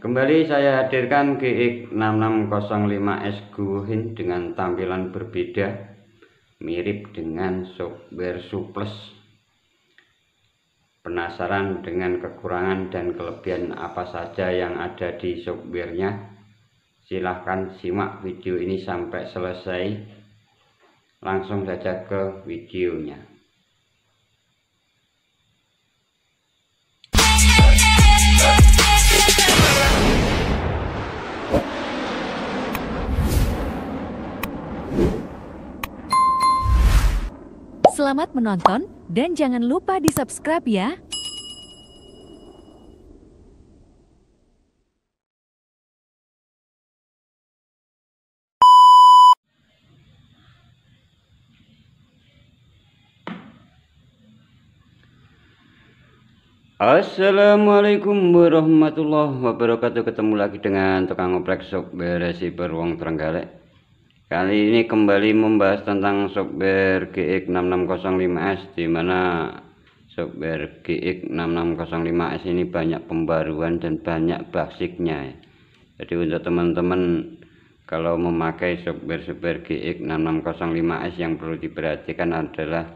Kembali saya hadirkan GX6605S Guhin dengan tampilan berbeda mirip dengan software suples Penasaran dengan kekurangan dan kelebihan apa saja yang ada di softwarenya? Silahkan simak video ini sampai selesai. Langsung saja ke videonya. Selamat menonton dan jangan lupa di-subscribe ya. Assalamualaikum warahmatullahi wabarakatuh Ketemu lagi dengan tukang oprek sok beresi beruang terenggalek Kali ini kembali membahas tentang software GX6605S di mana software GX6605S ini banyak pembaruan dan banyak basicnya Jadi untuk teman-teman kalau memakai software-software GX6605S yang perlu diperhatikan adalah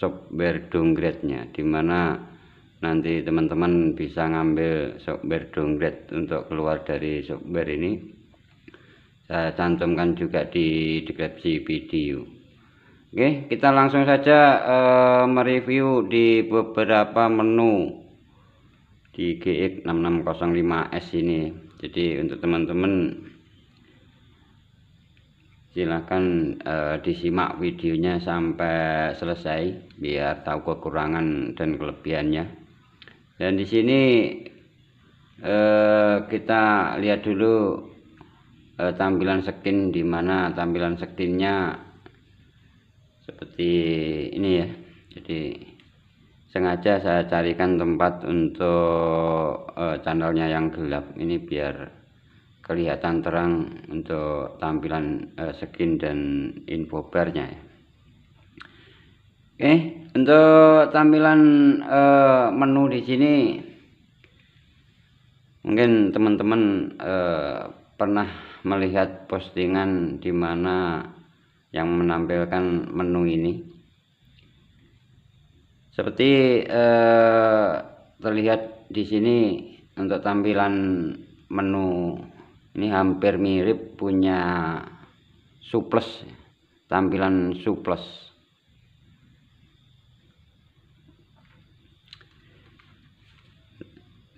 software downgrade-nya di mana nanti teman-teman bisa ngambil software downgrade untuk keluar dari software ini saya eh, cantumkan juga di deskripsi video Oke kita langsung saja eh, mereview di beberapa menu di GX6605S ini jadi untuk teman-teman silahkan eh, disimak videonya sampai selesai biar tahu kekurangan dan kelebihannya dan di sini kita lihat dulu Eh, tampilan skin di mana tampilan skinnya seperti ini ya jadi sengaja saya carikan tempat untuk eh, channelnya yang gelap ini biar kelihatan terang untuk tampilan eh, skin dan info barnya ya Oke, okay, untuk tampilan uh, menu di sini mungkin teman-teman uh, pernah melihat postingan di mana yang menampilkan menu ini seperti eh, terlihat di sini untuk tampilan menu ini hampir mirip punya suples tampilan suples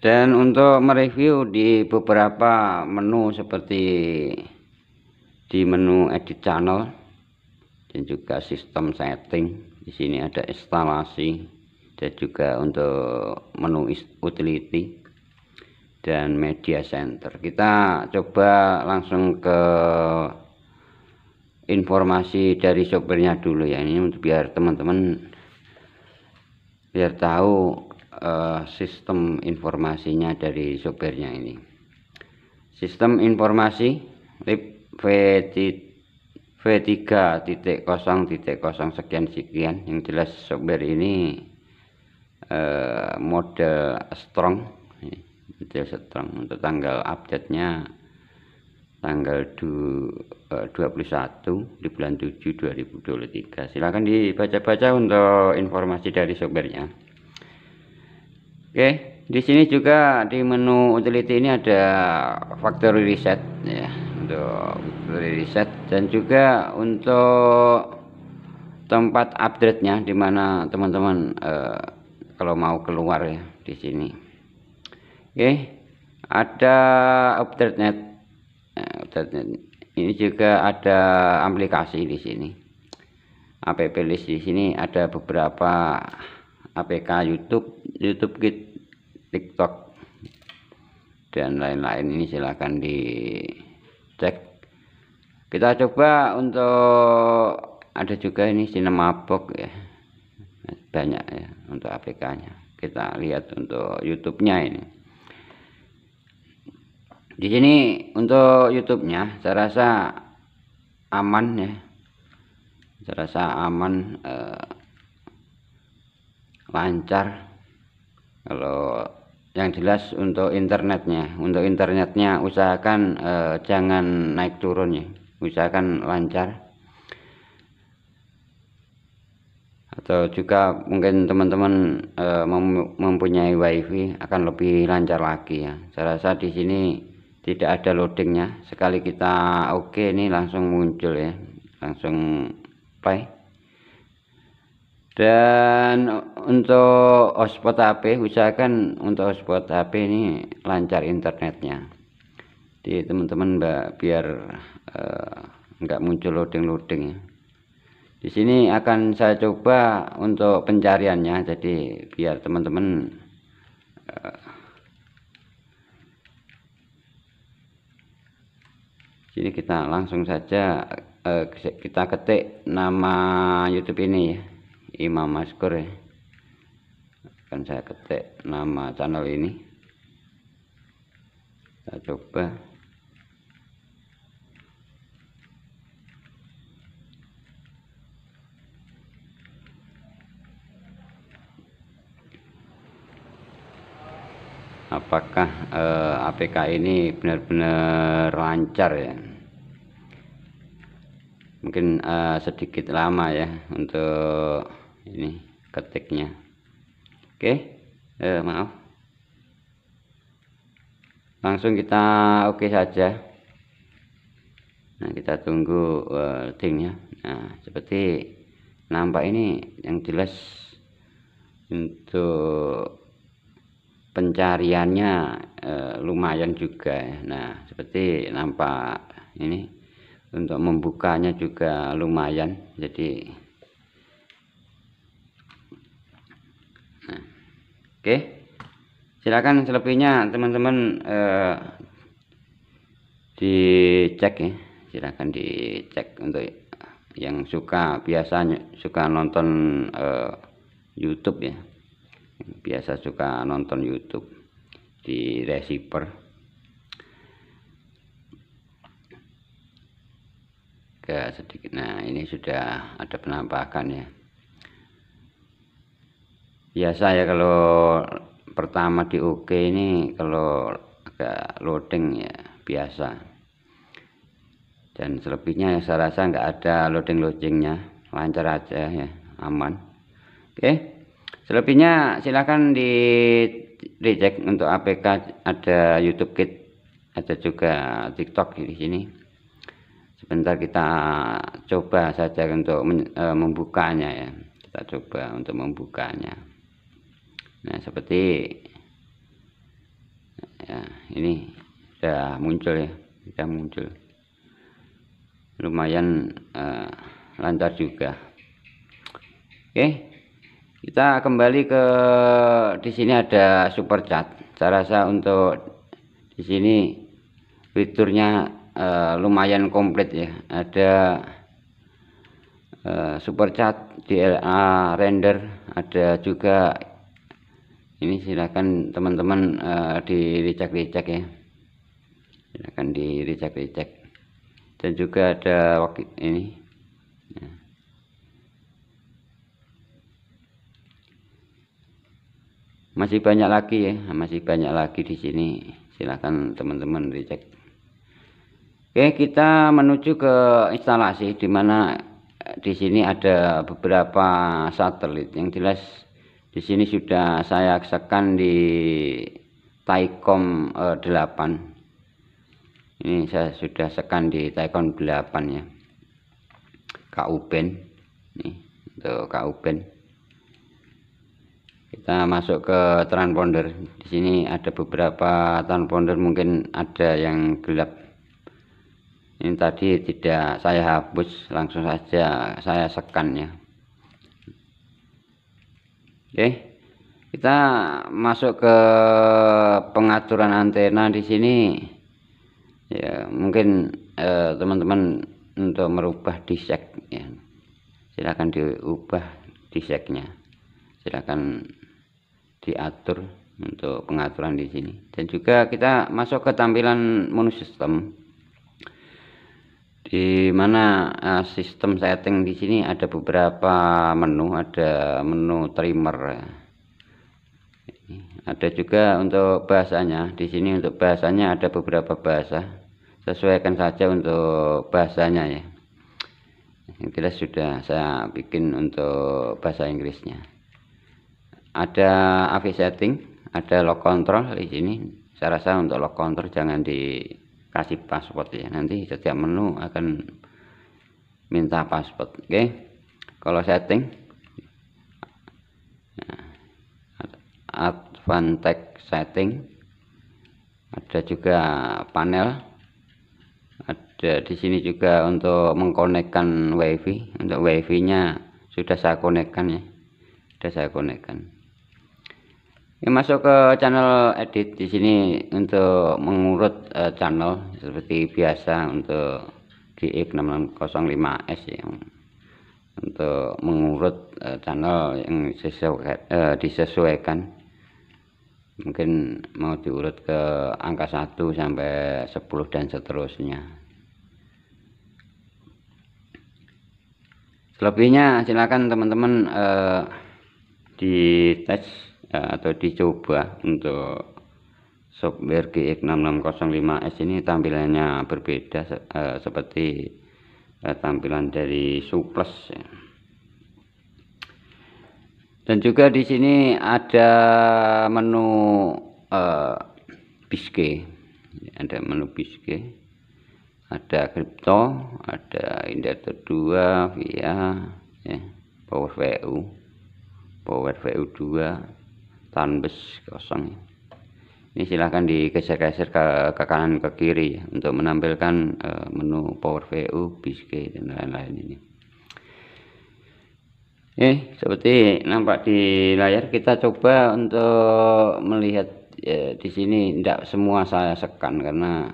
dan untuk mereview di beberapa menu seperti di menu edit channel dan juga sistem setting di sini ada instalasi dan juga untuk menu utility dan media center kita coba langsung ke informasi dari sopirnya dulu ya ini untuk biar teman-teman biar tahu uh, sistem informasinya dari sopirnya ini sistem informasi lip V3.0.0 v sekian sekian yang jelas software ini uh, mode strong model strong untuk tanggal update nya tanggal 21 eh, di bulan 7 2023 silahkan dibaca-baca untuk informasi dari sopirnya Oke, di sini juga di menu utility ini ada factory reset ya untuk factory reset dan juga untuk tempat update-nya di mana teman-teman eh, kalau mau keluar ya di sini. Oke, ada update net. Nah, update net. Ini juga ada aplikasi di sini. APP list di sini ada beberapa APK YouTube, YouTube Kit, TikTok dan lain-lain ini silahkan dicek. Kita coba untuk ada juga ini Cinema Box ya. Banyak ya untuk APK-nya. Kita lihat untuk YouTube-nya ini. Di sini untuk YouTube-nya saya rasa aman ya. Saya rasa aman eh, lancar kalau yang jelas untuk internetnya untuk internetnya usahakan eh, jangan naik turun ya usahakan lancar atau juga mungkin teman-teman eh, mem mempunyai wifi akan lebih lancar lagi ya saya rasa di sini tidak ada loadingnya sekali kita oke okay, ini langsung muncul ya langsung play dan untuk hotspot HP usahakan untuk hotspot HP ini lancar internetnya di teman-teman mbak biar uh, nggak muncul loading-loading ya. di sini akan saya coba untuk pencariannya jadi biar teman-teman Jadi eh, sini kita langsung saja eh, kita ketik nama YouTube ini ya Imam Maskur ya akan saya ketik nama channel ini Kita coba apakah eh, APK ini benar-benar lancar ya mungkin eh, sedikit lama ya untuk ini ketiknya oke eh, maaf langsung kita oke okay saja nah kita tunggu uh, nah seperti nampak ini yang jelas untuk pencariannya uh, lumayan juga ya. nah seperti nampak ini untuk membukanya juga lumayan jadi oke silakan selebihnya teman-teman eh, dicek ya silakan dicek untuk yang suka biasanya suka nonton eh, YouTube ya biasa suka nonton YouTube di receiver ke sedikit nah ini sudah ada penampakan ya biasa ya kalau pertama di OK ini kalau agak loading ya biasa dan selebihnya ya saya rasa nggak ada loading loadingnya lancar aja ya aman oke selebihnya silahkan di reject untuk APK ada YouTube Kit ada juga TikTok di sini sebentar kita coba saja untuk eh, membukanya ya kita coba untuk membukanya nah seperti ya ini sudah muncul ya sudah muncul lumayan uh, lancar juga oke kita kembali ke di sini ada super chat saya rasa untuk di sini fiturnya uh, lumayan komplit ya ada uh, super chat DLA render ada juga ini silahkan teman-teman uh, di ricak ya silahkan di ricak dan juga ada waktu ini ya. masih banyak lagi ya masih banyak lagi di sini silakan teman-teman dicek. Oke kita menuju ke instalasi dimana eh, di sini ada beberapa satelit yang jelas di sini sudah saya sekan di Taikom 8 eh, ini saya sudah sekan di Taikom 8 ya Kuben nih untuk Kuben kita masuk ke transponder di sini ada beberapa transponder mungkin ada yang gelap ini tadi tidak saya hapus langsung saja saya sekan ya Oke. Kita masuk ke pengaturan antena di sini. Ya, mungkin eh, teman-teman eh, untuk merubah disek ya. Silakan diubah diseknya. Silakan diatur untuk pengaturan di sini. Dan juga kita masuk ke tampilan menu sistem di mana uh, sistem setting di sini ada beberapa menu ada menu trimmer ada juga untuk bahasanya di sini untuk bahasanya ada beberapa bahasa sesuaikan saja untuk bahasanya ya yang jelas sudah saya bikin untuk bahasa Inggrisnya ada AV setting ada lock control di sini saya rasa untuk lock control jangan di kasih password ya nanti setiap menu akan minta password oke okay. kalau setting nah, advantage setting ada juga panel ada di sini juga untuk mengkonekkan wifi untuk wifi nya sudah saya konekkan ya sudah saya konekkan Ya, masuk ke channel edit di sini untuk mengurut uh, channel seperti biasa untuk gx 605 s ya, yang Untuk mengurut uh, channel yang disesuaikan, uh, eh, disesuaikan mungkin mau diurut ke angka 1 sampai 10 dan seterusnya. Selebihnya silakan teman-teman uh, tes Ya, atau dicoba untuk software GX6605S ini tampilannya berbeda uh, seperti uh, tampilan dari Suplus ya. dan juga di sini ada menu uh, eh, biske ada menu biske ada crypto ada indikator 2 via ya, power VU power VU2 tanbes kosong ini silahkan digeser-geser ke, ke kanan ke kiri ya untuk menampilkan uh, menu power VU, bisque dan lain-lain ini Eh, seperti nampak di layar kita coba untuk melihat ya, di sini tidak semua saya sekan karena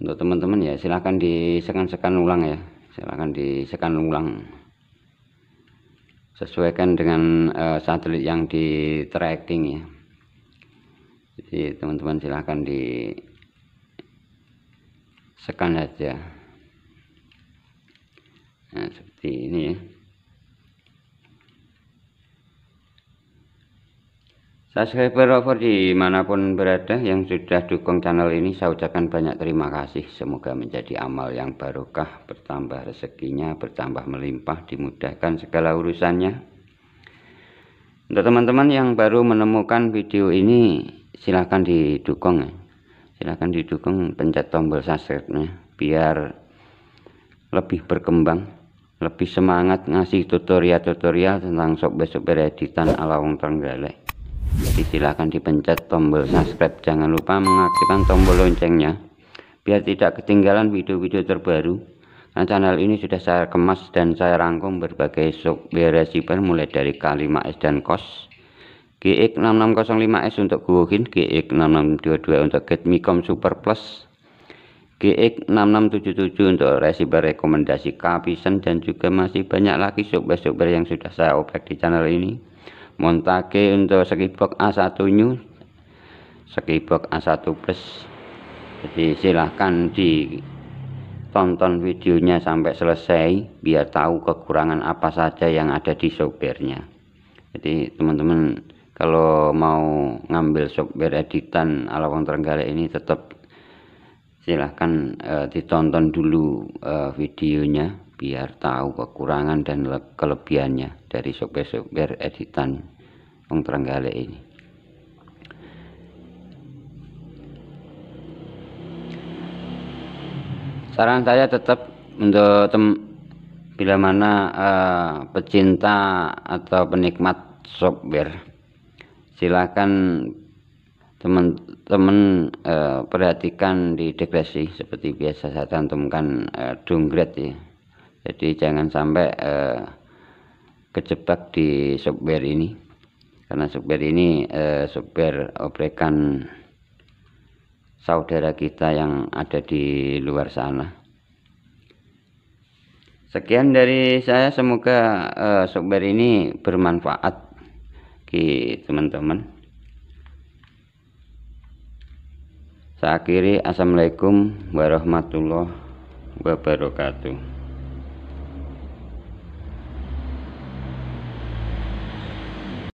untuk teman-teman ya silahkan disekan-sekan ulang ya silahkan disekan ulang sesuaikan dengan uh, satelit yang di tracking ya jadi teman-teman silahkan di sekan saja nah seperti ini ya Subscriber over dimanapun berada yang sudah dukung channel ini saya ucapkan banyak terima kasih Semoga menjadi amal yang barokah Bertambah rezekinya, bertambah melimpah, dimudahkan segala urusannya Untuk teman-teman yang baru menemukan video ini silahkan didukung ya. Silahkan didukung pencet tombol subscribe-nya Biar lebih berkembang lebih semangat ngasih tutorial-tutorial tentang software-software editan ala wong tenggalek jadi silahkan dipencet tombol subscribe jangan lupa mengaktifkan tombol loncengnya biar tidak ketinggalan video-video terbaru Nah, channel ini sudah saya kemas dan saya rangkum berbagai software receiver mulai dari K5S dan KOS GX6605S untuk Guohin, GX6622 untuk Getmicom Super Plus, GX6677 untuk receiver rekomendasi kapisan dan juga masih banyak lagi software-software yang sudah saya oprek di channel ini montake untuk skibok A1 new skibok A1 plus jadi silahkan ditonton videonya sampai selesai biar tahu kekurangan apa saja yang ada di sopirnya jadi teman-teman kalau mau ngambil software editan ala Wong ini tetap silahkan uh, ditonton dulu uh, videonya biar tahu kekurangan dan kelebihannya dari software-software editan Wong Trenggale ini. Saran saya tetap untuk tem bila mana uh, pecinta atau penikmat software silakan teman-teman uh, eh, perhatikan di degresi seperti biasa saya cantumkan uh, downgrade ya jadi jangan sampai eh, kejebak di software ini karena software ini eh, software obrekan saudara kita yang ada di luar sana sekian dari saya semoga eh, software ini bermanfaat bagi teman-teman saya akhiri assalamualaikum warahmatullahi wabarakatuh